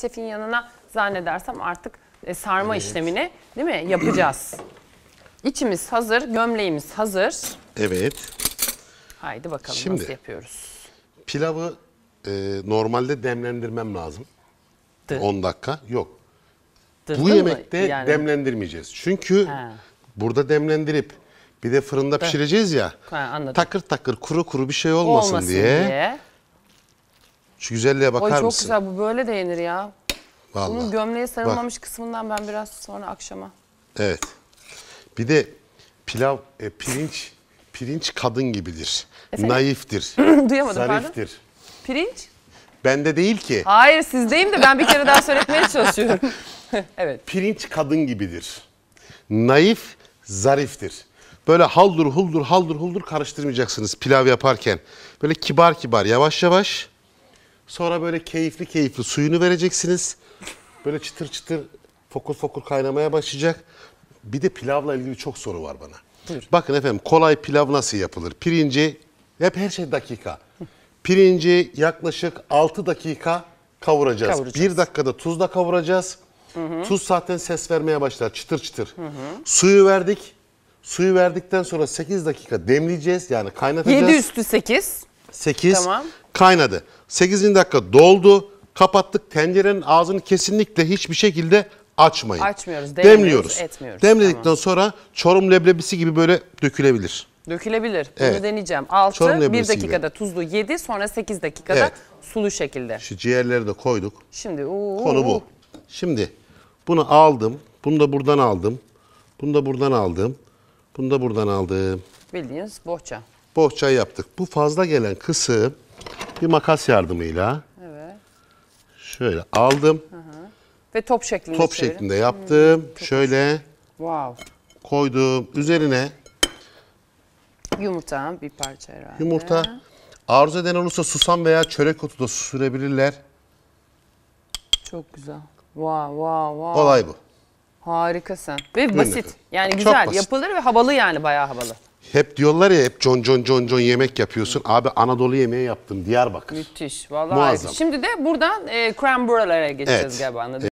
şefin yanına zannedersem artık e, sarma evet. işlemini değil mi yapacağız. İçimiz hazır, gömleğimiz hazır. Evet. Haydi bakalım Şimdi, nasıl yapıyoruz. Pilavı e, normalde demlendirmem lazım. Dı. 10 dakika yok. Dı, Bu yemekte yani? demlendirmeyeceğiz. Çünkü ha. burada demlendirip bir de fırında Dı. pişireceğiz ya. Ha, Takır takır kuru kuru bir şey olmasın, olmasın diye. diye şu güzelliğe bakar Oy, çok mısın? güzel bu böyle de yenir ya. Vallahi. Bunun gömleğe sarılmamış Bak. kısmından ben biraz sonra akşama. Evet. Bir de pilav, e, pirinç, pirinç kadın gibidir. Efendim? Naiftir. Duyamadım zariftir. pardon. Pirinç? Bende değil ki. Hayır sizdeyim de ben bir kere daha söyletmeye çalışıyorum. evet. Pirinç kadın gibidir. Naif, zariftir. Böyle haldur huldur haldur huldur karıştırmayacaksınız pilav yaparken. Böyle kibar kibar yavaş yavaş Sonra böyle keyifli keyifli suyunu vereceksiniz. Böyle çıtır çıtır fokur fokur kaynamaya başlayacak. Bir de pilavla ilgili çok soru var bana. Buyur. Bakın efendim kolay pilav nasıl yapılır? Pirinci hep her şey dakika. Pirinci yaklaşık 6 dakika kavuracağız. kavuracağız. 1 dakikada tuzla kavuracağız. Hı hı. Tuz zaten ses vermeye başlar çıtır çıtır. Hı hı. Suyu verdik. Suyu verdikten sonra 8 dakika demleyeceğiz yani kaynatacağız. 7 üstü 8. 8. Tamam kaynadı. 8. dakika doldu. Kapattık. Tencerenin ağzını kesinlikle hiçbir şekilde açmayın. Açmıyoruz, demliyoruz, etmiyoruz. Demledikten tamam. sonra çorum leblebisi gibi böyle dökülebilir. Dökülebilir. Bunu deneyeceğim. 6, 1 dakikada gibi. tuzlu 7, sonra 8 dakikada evet. sulu şekilde. Şu ciğerleri de koyduk. Şimdi uuu. Konu bu. Şimdi bunu aldım. Bunu da buradan aldım. Bunu da buradan aldım. Bunu da buradan aldım. Bildiğiniz bohça. Bohça yaptık. Bu fazla gelen kısım bir makas yardımıyla Evet. şöyle aldım. Ve top şeklinde Top çevirin. şeklinde yaptım. Hmm, şöyle Wow. koydum. Üzerine Yumurta bir parça herhalde. yumurta. Arzu eden olursa susam veya çörek otu da sürebilirler. Çok güzel. Wow wow wow. Olay bu. Harikasın. Ve basit. Yani güzel. basit. Yapılır ve havalı yani bayağı havalı. Hep diyorlar ya hep con con con con yemek yapıyorsun. Abi Anadolu yemeği yaptım Diyarbakır. Müthiş. Vallahi Muazzam. Şimdi de buradan e, Cranberry'lere geçeceğiz Evet. galiba